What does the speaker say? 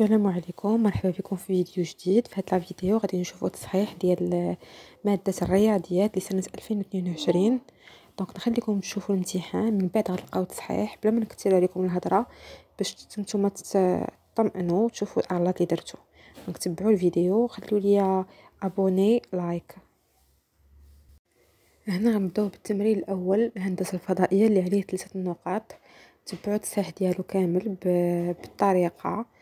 السلام عليكم مرحبا بكم في فيديو جديد في هاد الفيديو غادي نشوفوا التصحيح ديال ماده الرياضيات لسنه 2022 دونك نخليكم تشوفوا الامتحان من بعد غتلقاو التصحيح بلا ما نكثر عليكم الهضره باش نتوما تطمئنوا تشوفوا الاغلاط اللي درتو دونك تبعوا الفيديو وخلو ليا ابوني لايك هنا غنبداو بالتمرين الاول الهندسه الفضائيه اللي عليه ثلاثه نقاط تبعوا التصحيح ديالو كامل بالطريقه